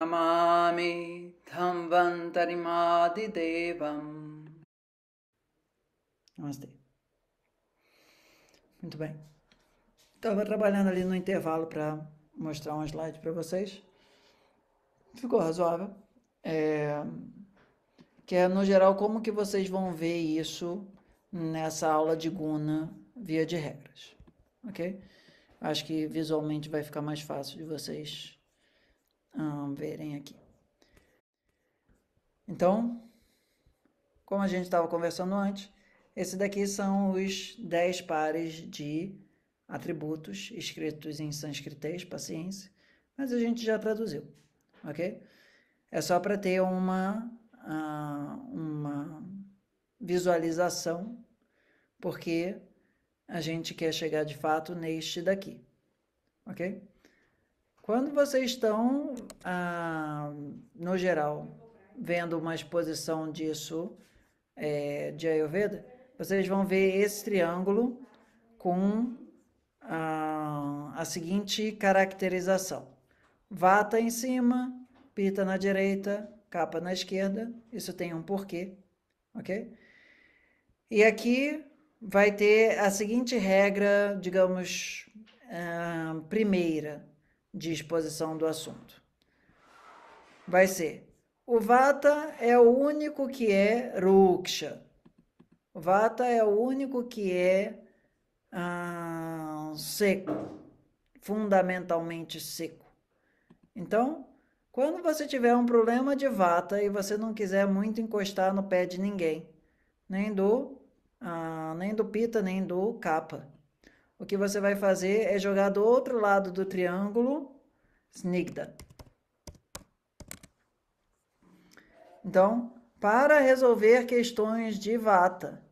नमामि Devam. Namastê. Muito bem. Estava trabalhando ali no intervalo para mostrar um slide para vocês. Ficou razoável. É... Que é, no geral, como que vocês vão ver isso nessa aula de Guna via de regras, ok? Acho que visualmente vai ficar mais fácil de vocês ah, verem aqui. Então, como a gente estava conversando antes, esse daqui são os 10 pares de atributos escritos em sânscritês, paciência, mas a gente já traduziu, ok? É só para ter uma, uh, uma visualização, porque a gente quer chegar de fato neste daqui, ok? Quando vocês estão, ah, no geral, vendo uma exposição disso é, de Ayurveda, vocês vão ver esse triângulo com ah, a seguinte caracterização: Vata em cima, Pita na direita, Capa na esquerda. Isso tem um porquê, ok? E aqui vai ter a seguinte regra, digamos, ah, primeira de exposição do assunto. Vai ser: o Vata é o único que é Ruksha. O Vata é o único que é ah, seco, fundamentalmente seco. Então, quando você tiver um problema de vata e você não quiser muito encostar no pé de ninguém, nem do, ah, nem do pita, nem do kapa o que você vai fazer é jogar do outro lado do triângulo snigda. Então, para resolver questões de vata,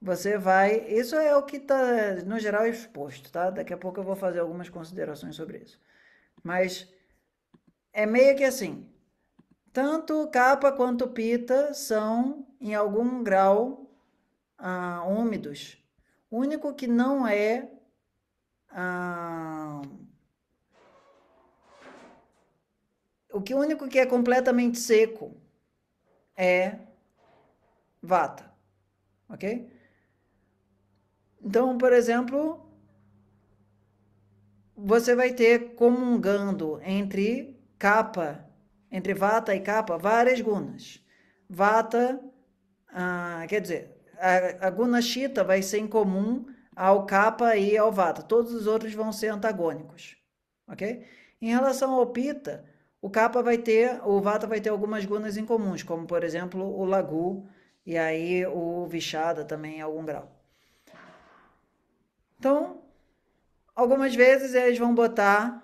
você vai. Isso é o que está, no geral, exposto, tá? Daqui a pouco eu vou fazer algumas considerações sobre isso. Mas é meio que assim: tanto capa quanto pita são, em algum grau, ah, úmidos o único que não é ah, o que único que é completamente seco é vata, ok? Então, por exemplo, você vai ter comungando entre capa, entre vata e capa, várias gunas. Vata, ah, quer dizer, a, a gunashita vai ser em comum ao kapha e ao vata. Todos os outros vão ser antagônicos, ok? Em relação ao pita, o kapha vai ter, o vata vai ter algumas gunas em comuns, como por exemplo o lagu e aí o vichada também em algum grau. Então, algumas vezes eles vão botar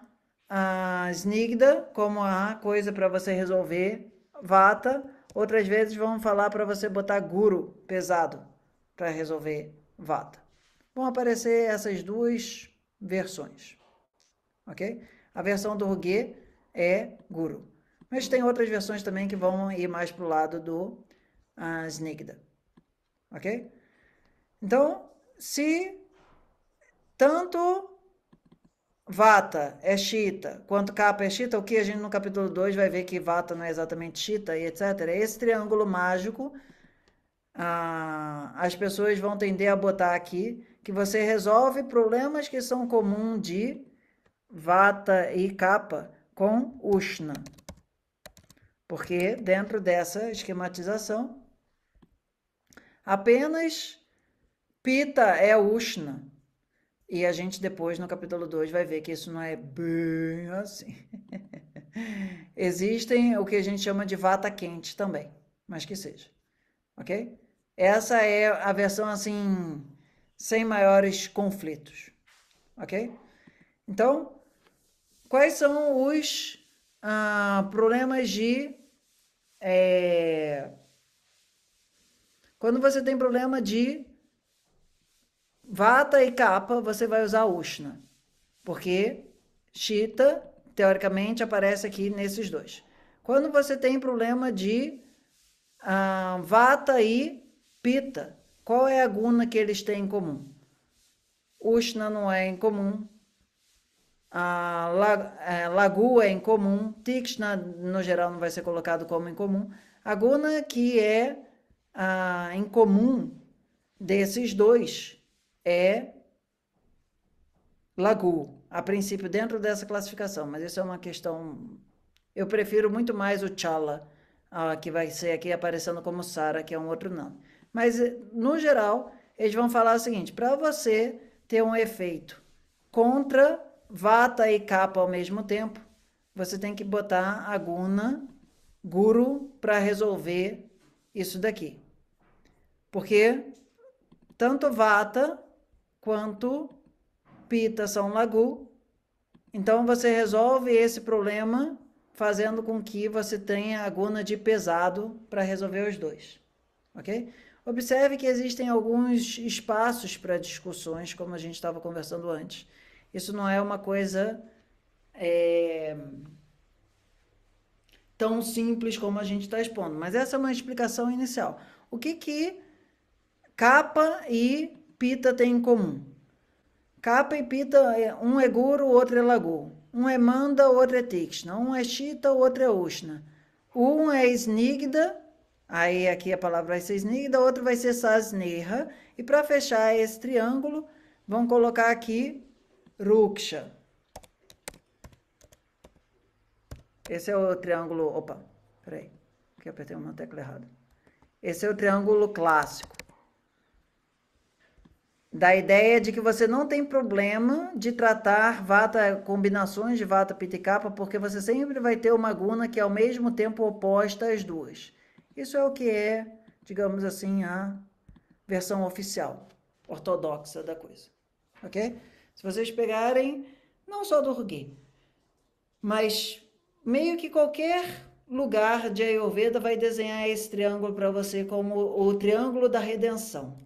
a snigda como a coisa para você resolver, vata Outras vezes vão falar para você botar guru pesado para resolver vata. Vão aparecer essas duas versões, ok? A versão do Rugue é guru, mas tem outras versões também que vão ir mais para o lado do uh, Snigda, ok? Então, se tanto Vata é chita. Quanto capa é chita, o que a gente no capítulo 2 vai ver que Vata não é exatamente chita e etc. Esse triângulo mágico, ah, as pessoas vão tender a botar aqui que você resolve problemas que são comuns de Vata e capa com Ushna. Porque dentro dessa esquematização, apenas Pita é Ushna e a gente depois, no capítulo 2, vai ver que isso não é bem assim. Existem o que a gente chama de vata quente também, mas que seja, ok? Essa é a versão assim, sem maiores conflitos, ok? Então, quais são os ah, problemas de. É... Quando você tem problema de Vata e Kapa você vai usar Ushna, porque Chita, teoricamente, aparece aqui nesses dois. Quando você tem problema de ah, Vata e Pita, qual é a guna que eles têm em comum? Ushna não é incomum, a la, é, é em comum, incomum, Tikshna no geral não vai ser colocado como incomum. A guna que é a ah, incomum desses dois é Lagu, a princípio, dentro dessa classificação, mas isso é uma questão. Eu prefiro muito mais o Chala, ah, que vai ser aqui aparecendo como Sara, que é um outro nome. Mas, eh, no geral, eles vão falar o seguinte: para você ter um efeito contra Vata e capa ao mesmo tempo, você tem que botar a Guna, Guru, para resolver isso daqui. Porque tanto Vata quanto Pita São Lagu. Então você resolve esse problema fazendo com que você tenha a guna de pesado para resolver os dois. Ok? Observe que existem alguns espaços para discussões, como a gente estava conversando antes. Isso não é uma coisa é, tão simples como a gente está expondo, mas essa é uma explicação inicial. O que que capa e pita têm em comum? Capa e pita, é, um é guru, outro é lagu. Um é manda, o outro é tikshna. Um é chita, o outro é ushna. Um é snigda, aí aqui a palavra vai ser snigda, outro vai ser sasneha. E para fechar esse triângulo, vão colocar aqui ruksha. Esse é o triângulo. Opa, peraí, que apertei uma tecla errada. Esse é o triângulo clássico da ideia de que você não tem problema de tratar vata combinações de vata piticapa, porque você sempre vai ter uma guna que é ao mesmo tempo oposta às duas. Isso é o que é, digamos assim, a versão oficial, ortodoxa da coisa. OK? Se vocês pegarem não só do Rugi, mas meio que qualquer lugar de Ayurveda vai desenhar esse triângulo para você como o triângulo da redenção.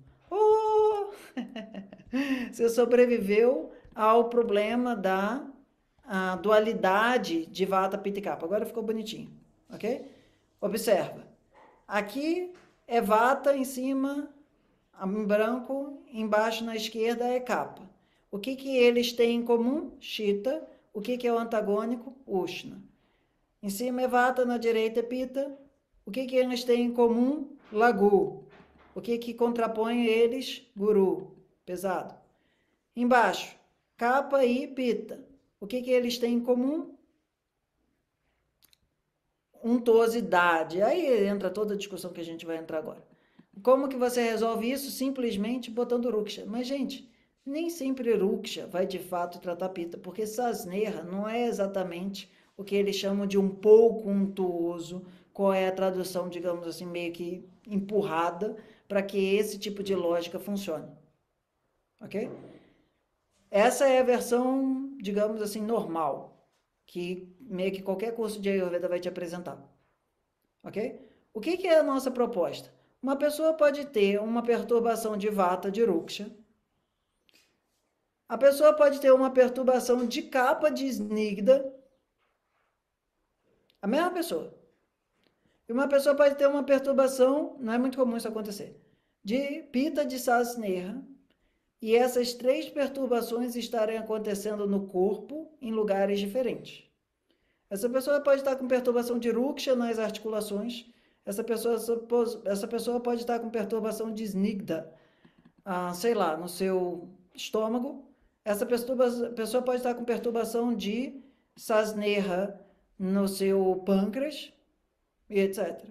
Você sobreviveu ao problema da dualidade de Vata, Pitta e capa. Agora ficou bonitinho, ok? Observa. Aqui é Vata em cima, em branco, embaixo na esquerda é capa. O que, que eles têm em comum? Chita. O que, que é o antagônico? Ushna. Em cima é Vata, na direita é Pita. O que, que eles têm em comum? Lagu. O que, é que contrapõe eles? Guru, pesado. Embaixo, capa e pita. O que, é que eles têm em comum? Untuosidade. Aí entra toda a discussão que a gente vai entrar agora. Como que você resolve isso? Simplesmente botando ruksha. Mas, gente, nem sempre ruksha vai de fato tratar pita, porque sasnerra não é exatamente o que eles chamam de um pouco untuoso, qual é a tradução, digamos assim, meio que empurrada para que esse tipo de lógica funcione. Ok? Essa é a versão, digamos assim, normal, que meio que qualquer curso de Ayurveda vai te apresentar. Ok? O que, que é a nossa proposta? Uma pessoa pode ter uma perturbação de vata de ruksha. A pessoa pode ter uma perturbação de capa de snigda, a mesma pessoa. E uma pessoa pode ter uma perturbação, não é muito comum isso acontecer, de pita de sasneha, e essas três perturbações estarem acontecendo no corpo em lugares diferentes. Essa pessoa pode estar com perturbação de ruksha nas articulações, essa pessoa, essa pessoa pode estar com perturbação de snigda, ah, sei lá, no seu estômago, essa pessoa, pessoa pode estar com perturbação de sasneha no seu pâncreas e etc.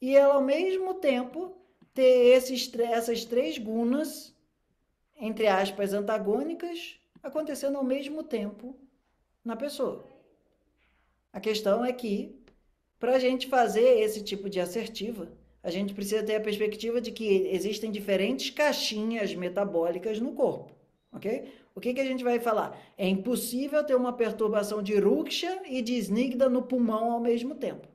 E ela, ao mesmo tempo, ter esses, essas três gunas, entre aspas, antagônicas, acontecendo ao mesmo tempo na pessoa. A questão é que, para a gente fazer esse tipo de assertiva, a gente precisa ter a perspectiva de que existem diferentes caixinhas metabólicas no corpo ok? O que, que a gente vai falar? É impossível ter uma perturbação de Ruksha e de Snigda no pulmão ao mesmo tempo,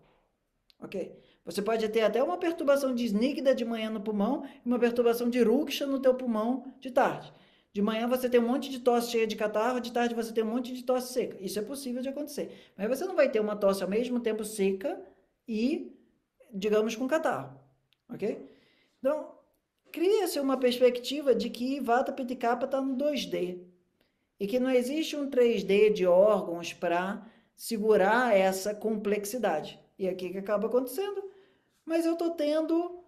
ok? Você pode ter até uma perturbação de Snigda de manhã no pulmão e uma perturbação de Ruksha no teu pulmão de tarde. De manhã você tem um monte de tosse cheia de catarro, de tarde você tem um monte de tosse seca. Isso é possível de acontecer. Mas você não vai ter uma tosse ao mesmo tempo seca e, digamos, com catarro, ok? Então, cria-se uma perspectiva de que Vata Piticapa está no 2D e que não existe um 3D de órgãos para segurar essa complexidade. E é aqui que acaba acontecendo. Mas eu estou tendo.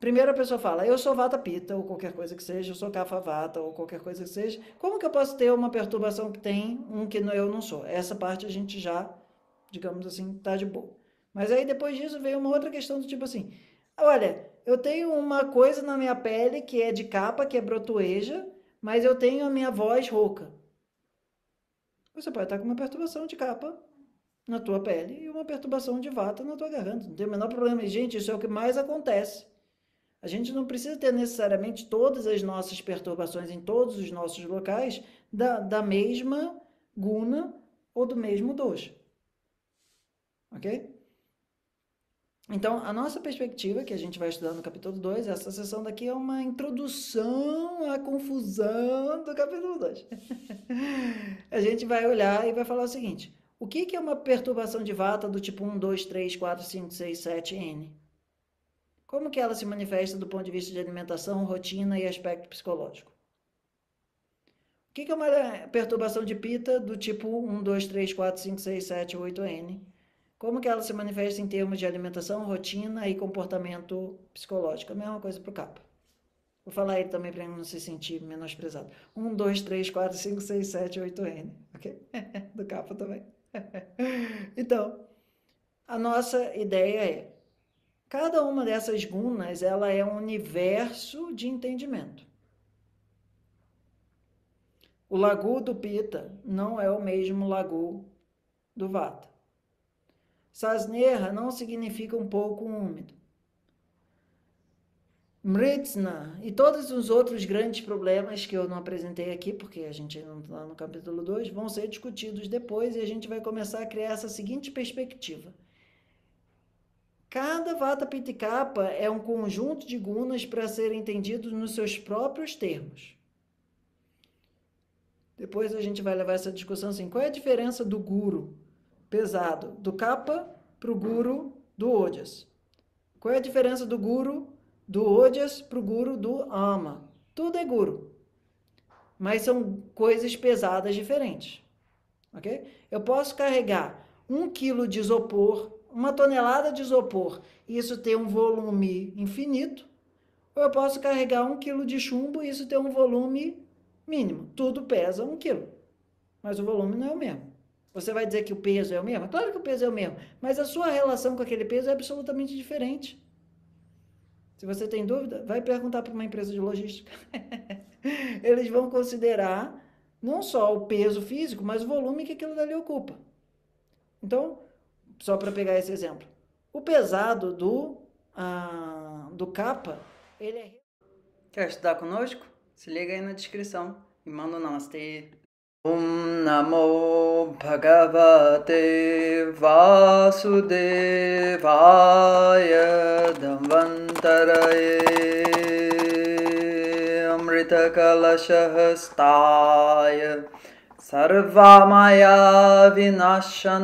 Primeiro a pessoa fala, eu sou Vata Pita, ou qualquer coisa que seja, eu sou Cafa Vata, ou qualquer coisa que seja. Como que eu posso ter uma perturbação que tem um que eu não sou? Essa parte a gente já, digamos assim, tá de boa. Mas aí depois disso veio uma outra questão do tipo assim: olha, eu tenho uma coisa na minha pele que é de capa, que é brotoeja, mas eu tenho a minha voz rouca. Você pode estar com uma perturbação de capa na tua pele e uma perturbação de vata na tua garganta. Não tem o menor problema. E, gente, isso é o que mais acontece. A gente não precisa ter necessariamente todas as nossas perturbações em todos os nossos locais da, da mesma guna ou do mesmo doxa. Ok? Então, a nossa perspectiva, que a gente vai estudar no capítulo 2, essa sessão daqui é uma introdução à confusão do capítulo 2. a gente vai olhar e vai falar o seguinte: o que, que é uma perturbação de vata do tipo 1, 2, 3, 4, 5, 6, 7, N? Como que ela se manifesta do ponto de vista de alimentação, rotina e aspecto psicológico? O que, que é uma perturbação de pita do tipo 1, 2, 3, 4, 5, 6, 7, 8, N? Como que ela se manifesta em termos de alimentação, rotina e comportamento psicológico? A mesma coisa para o capa. Vou falar ele também para não se sentir menosprezado. 1, 2, 3, 4, 5, 6, 7, 8 N, ok? Do capa também. Então, a nossa ideia é, cada uma dessas gunas, ela é um universo de entendimento. O lagu do Pita não é o mesmo lagu do Vata. Sasnerra não significa um pouco úmido. Mritzna e todos os outros grandes problemas que eu não apresentei aqui, porque a gente não está no capítulo 2, vão ser discutidos depois e a gente vai começar a criar essa seguinte perspectiva. Cada Vata Pitikapa é um conjunto de gunas para ser entendido nos seus próprios termos. Depois a gente vai levar essa discussão assim, qual é a diferença do guru? pesado, do capa para o guru do Odias. Qual é a diferença do guru do Odias para o guru do ama? Tudo é guru, mas são coisas pesadas diferentes. Ok? Eu posso carregar um quilo de isopor, uma tonelada de isopor, e isso tem um volume infinito, ou eu posso carregar um quilo de chumbo e isso tem um volume mínimo. Tudo pesa um quilo, mas o volume não é o mesmo. Você vai dizer que o peso é o mesmo? Claro que o peso é o mesmo, mas a sua relação com aquele peso é absolutamente diferente. Se você tem dúvida, vai perguntar para uma empresa de logística. Eles vão considerar não só o peso físico, mas o volume que aquilo dali ocupa. Então, só para pegar esse exemplo, o pesado do ah, do capa, ele é Quer estudar conosco? Se liga aí na descrição e manda um namastê. ॐ नमो भगवते वासुदेवाय धन्वन्तरये अमृतकलशहस्ताय सर्वामया विनाशनाय